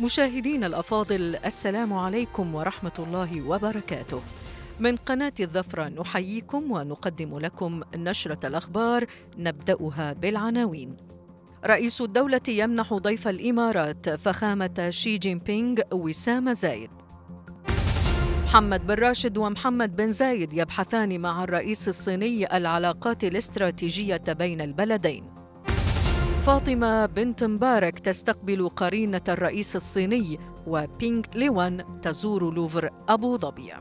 مشاهدينا الافاضل السلام عليكم ورحمه الله وبركاته من قناه الظفره نحييكم ونقدم لكم نشره الاخبار نبداها بالعناوين رئيس الدوله يمنح ضيف الامارات فخامه شي جين بينغ وسام زايد محمد بن راشد ومحمد بن زايد يبحثان مع الرئيس الصيني العلاقات الاستراتيجيه بين البلدين فاطمة بنت مبارك تستقبل قرينة الرئيس الصيني وبينغ ليوان تزور لوفر أبو ظبي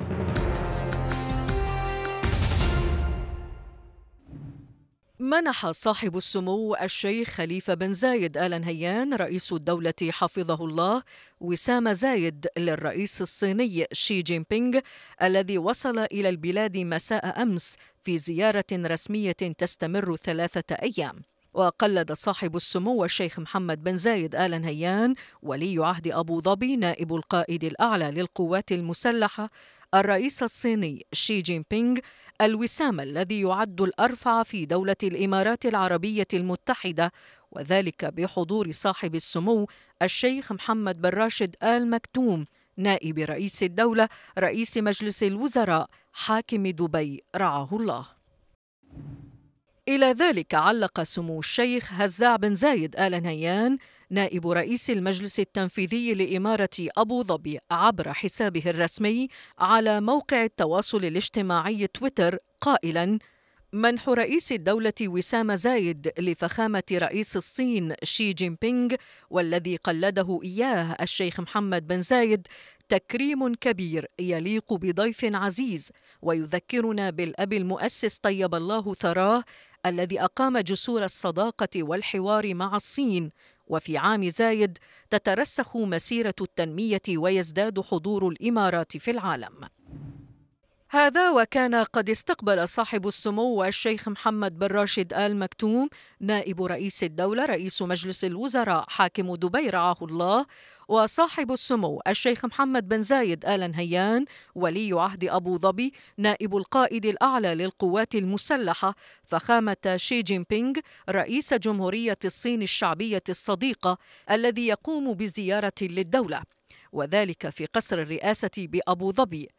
منح صاحب السمو الشيخ خليفة بن زايد آل نهيان رئيس الدولة حفظه الله وسام زايد للرئيس الصيني شي جين بينغ الذي وصل إلى البلاد مساء أمس في زيارة رسمية تستمر ثلاثة أيام وقلد صاحب السمو الشيخ محمد بن زايد آل نهيان ولي عهد أبو ظبي نائب القائد الأعلى للقوات المسلحة الرئيس الصيني شي جين بينغ الوسام الذي يعد الأرفع في دولة الإمارات العربية المتحدة وذلك بحضور صاحب السمو الشيخ محمد بن راشد آل مكتوم نائب رئيس الدولة رئيس مجلس الوزراء حاكم دبي رعاه الله إلى ذلك علق سمو الشيخ هزاع بن زايد آل نهيان نائب رئيس المجلس التنفيذي لإمارة أبو ظبي عبر حسابه الرسمي على موقع التواصل الاجتماعي تويتر قائلاً منح رئيس الدولة وسام زايد لفخامة رئيس الصين شي جين بينغ والذي قلده إياه الشيخ محمد بن زايد تكريم كبير يليق بضيف عزيز ويذكرنا بالأب المؤسس طيب الله ثراه الذي أقام جسور الصداقة والحوار مع الصين وفي عام زايد تترسخ مسيرة التنمية ويزداد حضور الإمارات في العالم هذا وكان قد استقبل صاحب السمو الشيخ محمد بن راشد آل مكتوم نائب رئيس الدولة رئيس مجلس الوزراء حاكم دبي رعاه الله وصاحب السمو الشيخ محمد بن زايد آل نهيان ولي عهد أبو ظبي نائب القائد الأعلى للقوات المسلحة فخامة شي جين بينغ رئيس جمهورية الصين الشعبية الصديقة الذي يقوم بزيارة للدولة وذلك في قصر الرئاسة بأبو ظبي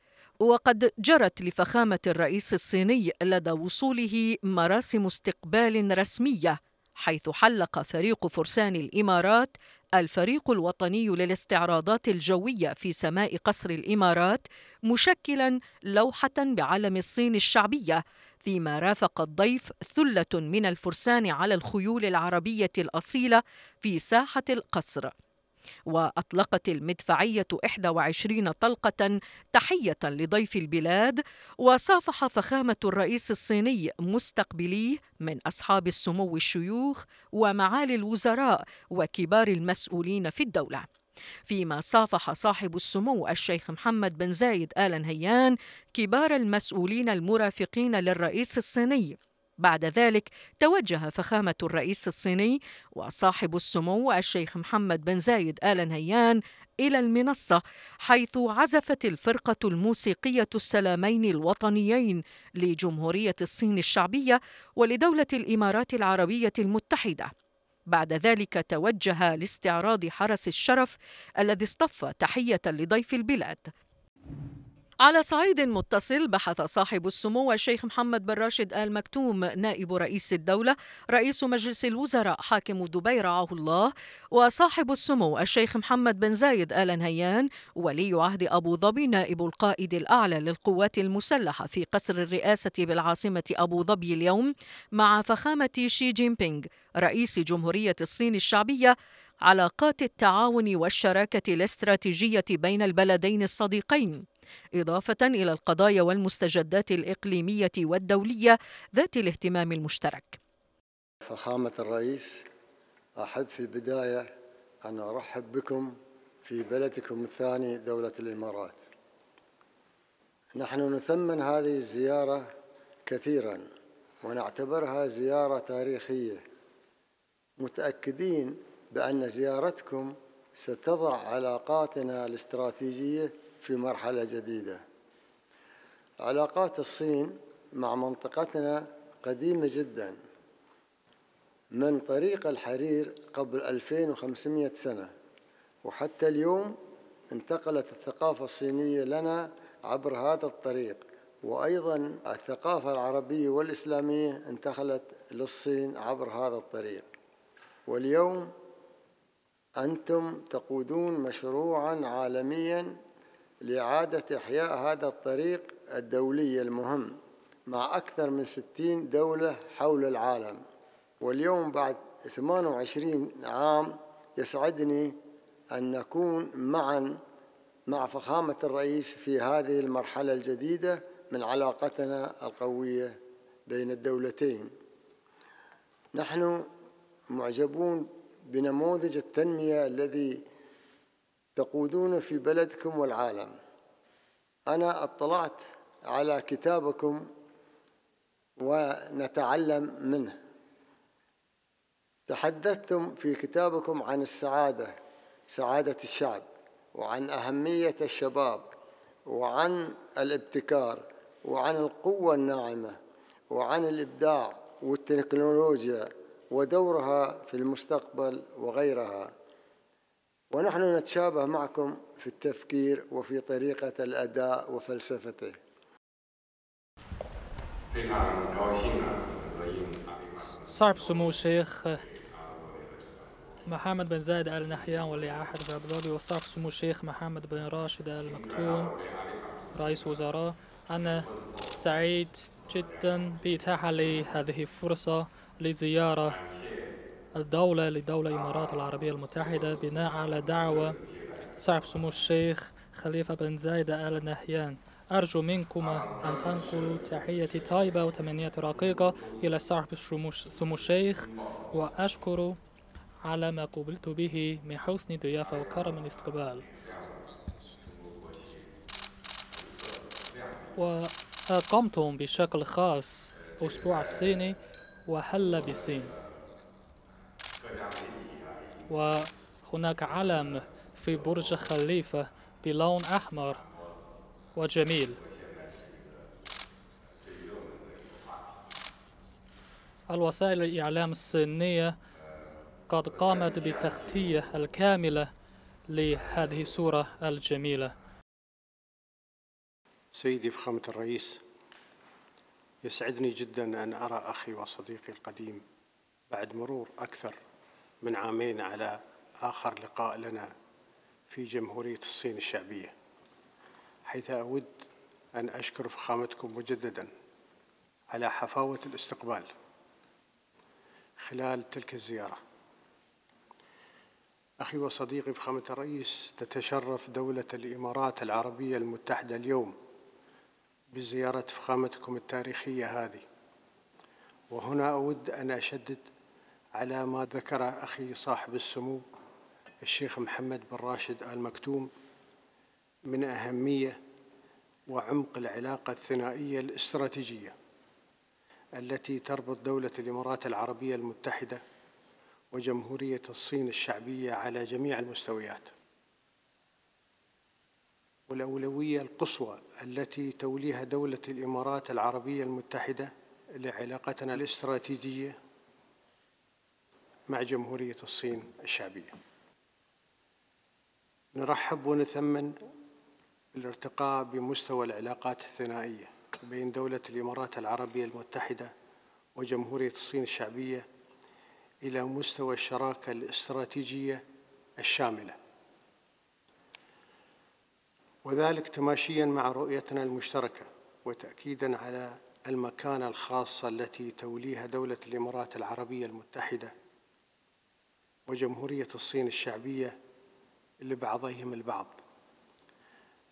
وقد جرت لفخامة الرئيس الصيني لدى وصوله مراسم استقبال رسمية حيث حلق فريق فرسان الإمارات الفريق الوطني للاستعراضات الجوية في سماء قصر الإمارات مشكلا لوحة بعلم الصين الشعبية فيما رافق الضيف ثلة من الفرسان على الخيول العربية الأصيلة في ساحة القصر وأطلقت المدفعية 21 طلقة تحية لضيف البلاد وصافح فخامة الرئيس الصيني مستقبليه من أصحاب السمو الشيوخ ومعالي الوزراء وكبار المسؤولين في الدولة فيما صافح صاحب السمو الشيخ محمد بن زايد آل نهيان كبار المسؤولين المرافقين للرئيس الصيني بعد ذلك توجه فخامة الرئيس الصيني وصاحب السمو الشيخ محمد بن زايد آل نهيان إلى المنصة حيث عزفت الفرقة الموسيقية السلامين الوطنيين لجمهورية الصين الشعبية ولدولة الإمارات العربية المتحدة بعد ذلك توجه لاستعراض حرس الشرف الذي اصطف تحية لضيف البلاد على صعيد متصل بحث صاحب السمو الشيخ محمد بن راشد آل مكتوم نائب رئيس الدولة رئيس مجلس الوزراء حاكم دبي رعاه الله وصاحب السمو الشيخ محمد بن زايد آل نهيان ولي عهد أبو ظبي نائب القائد الأعلى للقوات المسلحة في قصر الرئاسة بالعاصمة أبو ظبي اليوم مع فخامة شي جين بينغ رئيس جمهورية الصين الشعبية علاقات التعاون والشراكة الاستراتيجية بين البلدين الصديقين إضافة إلى القضايا والمستجدات الإقليمية والدولية ذات الاهتمام المشترك فخامة الرئيس أحب في البداية أن أرحب بكم في بلدكم الثاني دولة الإمارات نحن نثمن هذه الزيارة كثيرا ونعتبرها زيارة تاريخية متأكدين بأن زيارتكم ستضع علاقاتنا الاستراتيجية في مرحلة جديدة علاقات الصين مع منطقتنا قديمة جدا من طريق الحرير قبل 2500 سنة وحتى اليوم انتقلت الثقافة الصينية لنا عبر هذا الطريق وأيضا الثقافة العربية والإسلامية انتقلت للصين عبر هذا الطريق واليوم أنتم تقودون مشروعا عالميا لإعادة إحياء هذا الطريق الدولي المهم مع أكثر من 60 دولة حول العالم واليوم بعد 28 عام يسعدني أن نكون معا مع فخامة الرئيس في هذه المرحلة الجديدة من علاقتنا القوية بين الدولتين نحن معجبون بنموذج التنمية الذي تقودون في بلدكم والعالم أنا اطلعت على كتابكم ونتعلم منه تحدثتم في كتابكم عن السعادة سعادة الشعب وعن أهمية الشباب وعن الابتكار وعن القوة الناعمة وعن الإبداع والتكنولوجيا ودورها في المستقبل وغيرها ونحن نتشابه معكم في التفكير وفي طريقة الأداء وفلسفته صعب سمو الشيخ محمد بن زايد آل نحيان ولي عهد في أبو ظبي وصعب سمو الشيخ محمد بن راشد آل مكتوم رئيس وزراء أنا سعيد جدا بإتاحة لي هذه الفرصة لزيارة الدولة لدولة الإمارات العربية المتحدة بناء على دعوة صاحب سمو الشيخ خليفة بن زايد آل نهيان أرجو منكم أن تنقلوا تحيتي طيبة وتمنياتي رقيقة إلى صاحب سمو الشيخ وأشكر على ما قبلت به من حسن ضيافة وكرم الاستقبال وأقمتم بشكل خاص أسبوع الصيني وحل بالصين وهناك علم في برج خليفة بلون أحمر وجميل الوسائل الإعلام الصينية قد قامت بالتغطية الكاملة لهذه الصورة الجميلة سيدي فخامة الرئيس يسعدني جدا أن أرى أخي وصديقي القديم بعد مرور أكثر من عامين على آخر لقاء لنا في جمهورية الصين الشعبية حيث أود أن أشكر فخامتكم مجددا على حفاوة الاستقبال خلال تلك الزيارة أخي وصديقي فخامة الرئيس تتشرف دولة الإمارات العربية المتحدة اليوم بزيارة فخامتكم التاريخية هذه وهنا أود أن أشدد على ما ذكر أخي صاحب السمو الشيخ محمد بن راشد آل مكتوم من أهمية وعمق العلاقة الثنائية الاستراتيجية التي تربط دولة الإمارات العربية المتحدة وجمهورية الصين الشعبية على جميع المستويات والأولوية القصوى التي توليها دولة الإمارات العربية المتحدة لعلاقتنا الاستراتيجية مع جمهورية الصين الشعبية نرحب ونثمن الارتقاء بمستوى العلاقات الثنائية بين دولة الإمارات العربية المتحدة وجمهورية الصين الشعبية إلى مستوى الشراكة الاستراتيجية الشاملة وذلك تماشيا مع رؤيتنا المشتركة وتأكيدا على المكانة الخاصة التي توليها دولة الإمارات العربية المتحدة وجمهورية الصين الشعبية لبعضهم البعض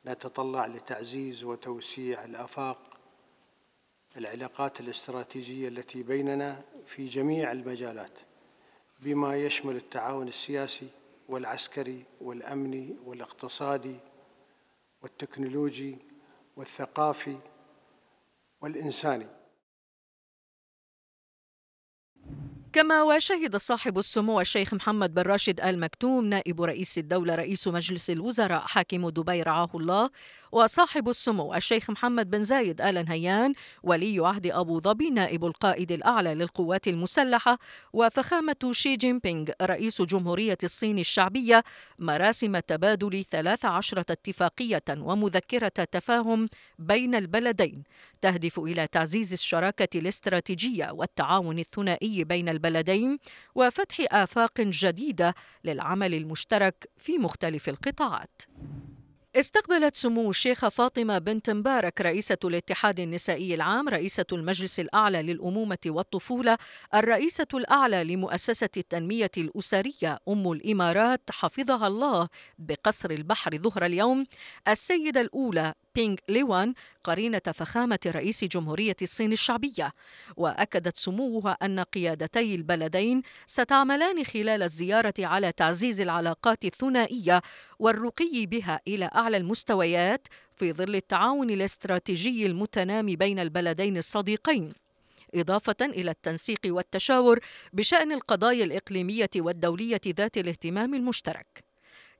نتطلع لتعزيز وتوسيع الآفاق العلاقات الاستراتيجية التي بيننا في جميع المجالات بما يشمل التعاون السياسي والعسكري والأمني والاقتصادي والتكنولوجي والثقافي والإنساني كما وشهد صاحب السمو الشيخ محمد بن راشد آل مكتوم نائب رئيس الدولة رئيس مجلس الوزراء حاكم دبي رعاه الله وصاحب السمو الشيخ محمد بن زايد آل نهيان ولي عهد أبو ظبي نائب القائد الأعلى للقوات المسلحة وفخامة شي جين بينغ رئيس جمهورية الصين الشعبية مراسم تبادل 13 اتفاقية ومذكرة تفاهم بين البلدين تهدف إلى تعزيز الشراكة الاستراتيجية والتعاون الثنائي بين البلدين وفتح آفاق جديدة للعمل المشترك في مختلف القطاعات استقبلت سمو الشيخة فاطمة بنت مبارك رئيسة الاتحاد النسائي العام، رئيسة المجلس الأعلى للأمومة والطفولة، الرئيسة الأعلى لمؤسسة التنمية الأسرية أم الإمارات حفظها الله بقصر البحر ظهر اليوم، السيدة الأولى بينغ ليوان قرينة فخامة رئيس جمهورية الصين الشعبية وأكدت سموها أن قيادتي البلدين ستعملان خلال الزيارة على تعزيز العلاقات الثنائية والرقي بها إلى أعلى المستويات في ظل التعاون الاستراتيجي المتنامي بين البلدين الصديقين إضافة إلى التنسيق والتشاور بشأن القضايا الإقليمية والدولية ذات الاهتمام المشترك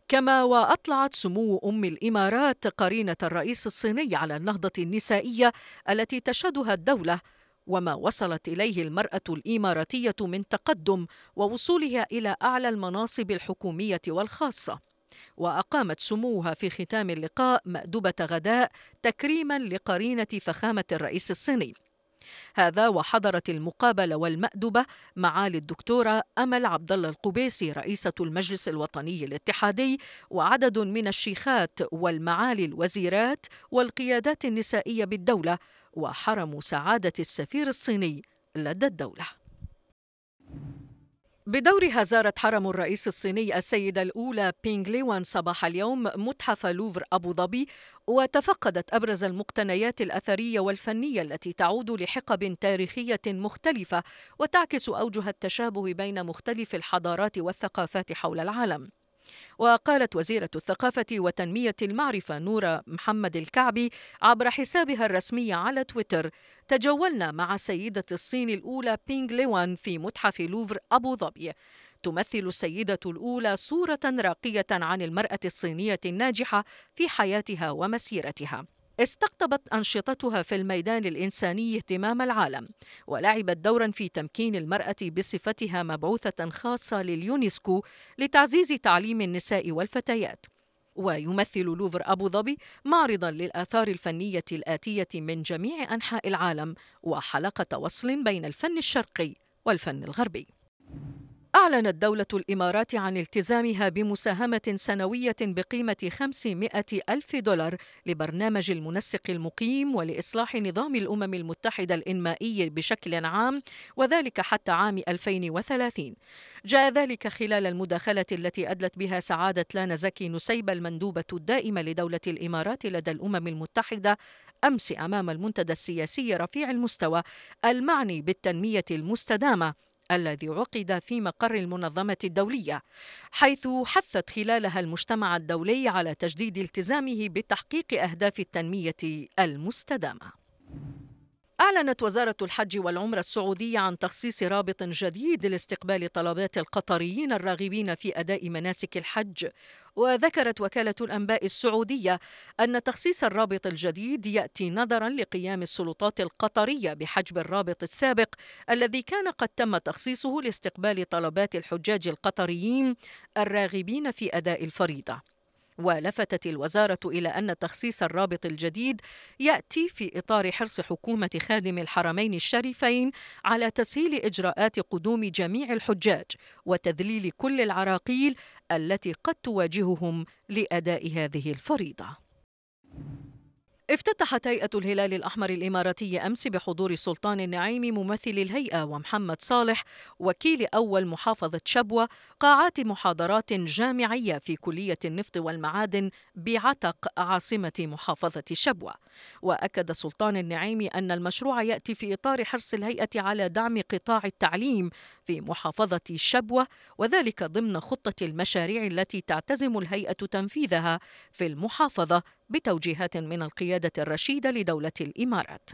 كما وأطلعت سمو أم الإمارات قرينة الرئيس الصيني على النهضة النسائية التي تشهدها الدولة وما وصلت إليه المرأة الإماراتية من تقدم ووصولها إلى أعلى المناصب الحكومية والخاصة وأقامت سموها في ختام اللقاء مأدبة غداء تكريما لقرينة فخامة الرئيس الصيني هذا وحضرت المقابلة والمأدبة معالي الدكتورة أمل عبد الله القبيسي رئيسة المجلس الوطني الاتحادي وعدد من الشيخات والمعالي الوزيرات والقيادات النسائية بالدولة وحرم سعادة السفير الصيني لدى الدولة بدورها زارت حرم الرئيس الصيني السيدة الأولى بينغ ليوان صباح اليوم متحف لوفر أبو ظبي وتفقدت أبرز المقتنيات الأثرية والفنية التي تعود لحقب تاريخية مختلفة وتعكس أوجه التشابه بين مختلف الحضارات والثقافات حول العالم وقالت وزيرة الثقافة وتنمية المعرفة نورة محمد الكعبي عبر حسابها الرسمي على تويتر تجولنا مع سيدة الصين الأولى بينغ ليوان في متحف لوفر أبو ظبي تمثل السيدة الأولى صورة راقية عن المرأة الصينية الناجحة في حياتها ومسيرتها استقطبت أنشطتها في الميدان الإنساني اهتمام العالم ولعبت دورا في تمكين المرأة بصفتها مبعوثة خاصة لليونسكو لتعزيز تعليم النساء والفتيات ويمثل لوفر أبو ظبي معرضا للآثار الفنية الآتية من جميع أنحاء العالم وحلقة وصل بين الفن الشرقي والفن الغربي أعلنت دولة الإمارات عن التزامها بمساهمة سنوية بقيمة 500 ألف دولار لبرنامج المنسق المقيم ولإصلاح نظام الأمم المتحدة الإنمائي بشكل عام وذلك حتى عام 2030 جاء ذلك خلال المداخلة التي أدلت بها سعادة لانا زكي نسيب المندوبة الدائمة لدولة الإمارات لدى الأمم المتحدة أمس أمام المنتدى السياسي رفيع المستوى المعني بالتنمية المستدامة الذي عقد في مقر المنظمة الدولية حيث حثت خلالها المجتمع الدولي على تجديد التزامه بتحقيق أهداف التنمية المستدامة أعلنت وزارة الحج والعمرة السعودية عن تخصيص رابط جديد لاستقبال طلبات القطريين الراغبين في أداء مناسك الحج وذكرت وكالة الأنباء السعودية أن تخصيص الرابط الجديد يأتي نظرا لقيام السلطات القطرية بحجب الرابط السابق الذي كان قد تم تخصيصه لاستقبال طلبات الحجاج القطريين الراغبين في أداء الفريضة ولفتت الوزارة إلى أن تخصيص الرابط الجديد يأتي في إطار حرص حكومة خادم الحرمين الشريفين على تسهيل إجراءات قدوم جميع الحجاج وتذليل كل العراقيل التي قد تواجههم لأداء هذه الفريضة افتتحت هيئة الهلال الأحمر الإماراتي أمس بحضور السلطان النعيمي ممثل الهيئة ومحمد صالح وكيل أول محافظة شبوة قاعات محاضرات جامعية في كلية النفط والمعادن بعتق عاصمة محافظة شبوة وأكد سلطان النعيمي أن المشروع يأتي في إطار حرص الهيئة على دعم قطاع التعليم في محافظة شبوة وذلك ضمن خطة المشاريع التي تعتزم الهيئة تنفيذها في المحافظة بتوجيهات من القيادة الرشيدة لدولة الإمارات.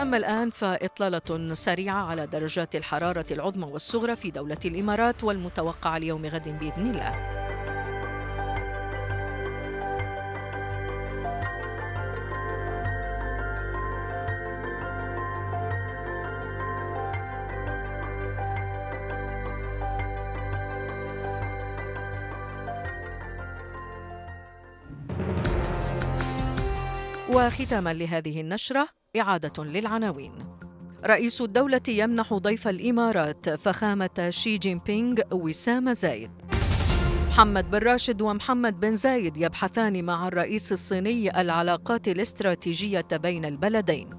أما الآن فإطلالة سريعة على درجات الحرارة العظمى والصغرى في دولة الإمارات والمتوقع اليوم غد بإذن الله. وختاما لهذه النشرة إعادة للعناوين رئيس الدولة يمنح ضيف الإمارات فخامة شي جين بينغ وسام زايد محمد بن راشد ومحمد بن زايد يبحثان مع الرئيس الصيني العلاقات الاستراتيجية بين البلدين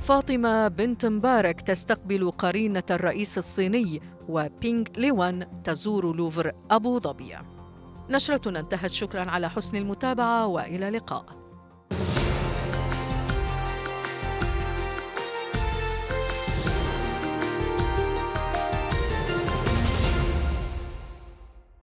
فاطمة بنت مبارك تستقبل قرينة الرئيس الصيني وبينغ ليوان تزور لوفر أبو ظبي نشرتنا انتهت شكرا على حسن المتابعة وإلى اللقاء